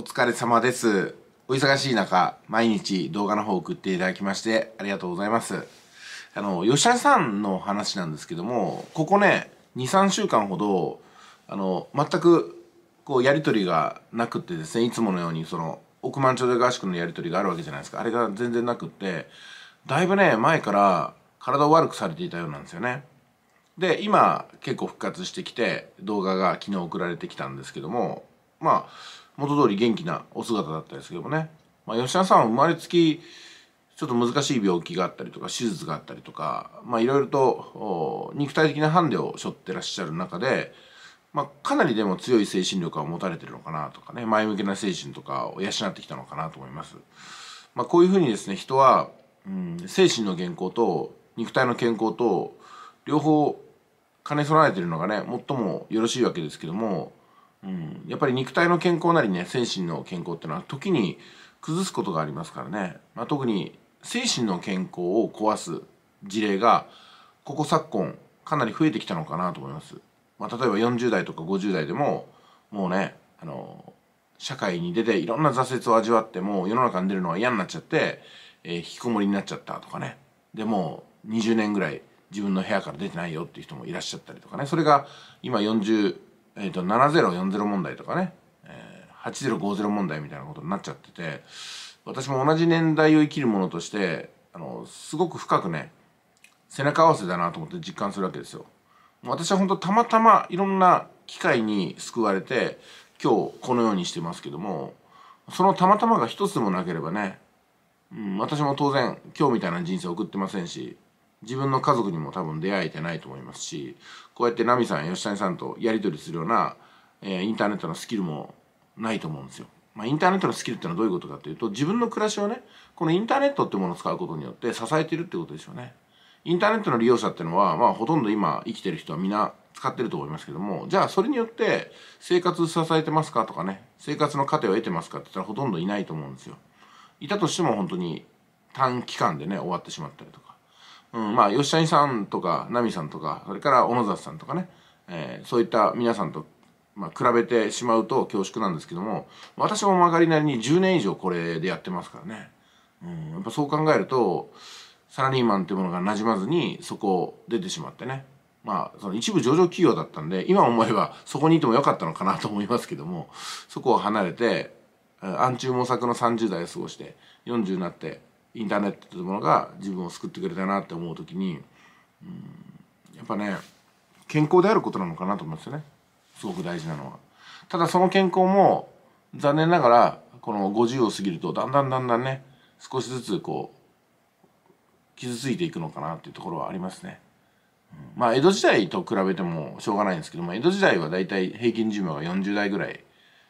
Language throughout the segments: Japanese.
お疲れ様です。お忙しい中、毎日動画の方送っていただきまして、ありがとうございます。あの、吉田さんの話なんですけども、ここね、2、3週間ほど、あの、全く、こう、やりとりがなくってですね、いつものように、その、億万長者合宿のやりとりがあるわけじゃないですか。あれが全然なくって、だいぶね、前から体を悪くされていたようなんですよね。で、今、結構復活してきて、動画が昨日送られてきたんですけども、まあ、元通り元気なお姿だったんですけどもね、まあ、吉田さんは生まれつきちょっと難しい病気があったりとか手術があったりとかいろいろと肉体的なハンデを背負ってらっしゃる中で、まあ、かなりでも強い精神力を持たれてるのかなとかね前向きな精神とかを養ってきたのかなと思います。まあ、こういうふうにですね人は、うん、精神の健康と肉体の健康と両方兼ね備えてるのがね最もよろしいわけですけどもうん、やっぱり肉体の健康なりね精神の健康っていうのは時に崩すことがありますからね、まあ、特に精神の健康を壊す事例がここ昨今かなり増えてきたのかなと思います。まあ、例えば40代とか50代でももうねあの社会に出ていろんな挫折を味わっても世の中に出るのは嫌になっちゃって、えー、引きこもりになっちゃったとかねでもう20年ぐらい自分の部屋から出てないよっていう人もいらっしゃったりとかねそれが今40えーと、7040問題とかね、えー、8050問題みたいなことになっちゃってて私も同じ年代を生きるものとしてあのすごく深くね背中合わせだなと思って実感するわけですよ。私は本当たまたまいろんな機会に救われて今日このようにしてますけどもそのたまたまが一つでもなければね、うん、私も当然今日みたいな人生を送ってませんし自分の家族にも多分出会えてないと思いますしこうやってナミさん吉谷さんとやり取りするような、えー、インターネットのスキルもないと思うんですよ。まあ、インターネットのスキルってのはどういうことかっていうと自分の暮らしをねこのインターネットってものを使うことによって支えてるってことですよね。インターネットの利用者ってのは、まあ、ほとんど今生きてる人はみんな使ってると思いますけどもじゃあそれによって生活支えてますかとかね生活の糧を得てますかって言ったらほとんどいないと思うんですよ。いたとしても本当に短期間でね終わってしまったりとか。うん、まあ吉谷さんとか奈美さんとかそれから小野里さんとかね、えー、そういった皆さんと、まあ、比べてしまうと恐縮なんですけども私も曲がりなりに10年以上これでやってますからね、うん、やっぱそう考えるとサラリーマンっていうものがなじまずにそこを出てしまってねまあその一部上場企業だったんで今思えばそこにいてもよかったのかなと思いますけどもそこを離れて暗中模索の30代を過ごして40になってインターネットというものが自分を救ってくれたなって思う時に、うん、やっぱね健康であることなのかなと思うんですよねすごく大事なのは。ただその健康も残念ながらこの50を過ぎるとだんだんだんだんね少しずつこう傷ついていくのかなっていうところはありますね。うん、まあ江戸時代と比べてもしょうがないんですけども江戸時代はだいたい平均寿命が40代ぐらい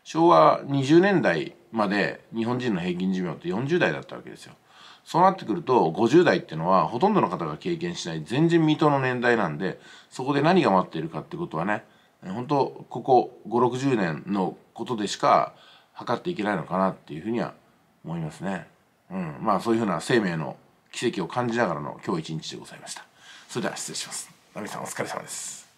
昭和20年代まで日本人の平均寿命って40代だったわけですよ。そうなってくると50代っていうのはほとんどの方が経験しない全然未戸の年代なんでそこで何が待っているかってことはね本当ここ560年のことでしか測っていけないのかなっていうふうには思いますね。うん、まあそういうふうな生命の奇跡を感じながらの今日一日でございました。それでは失礼します。ナミさんお疲れ様です。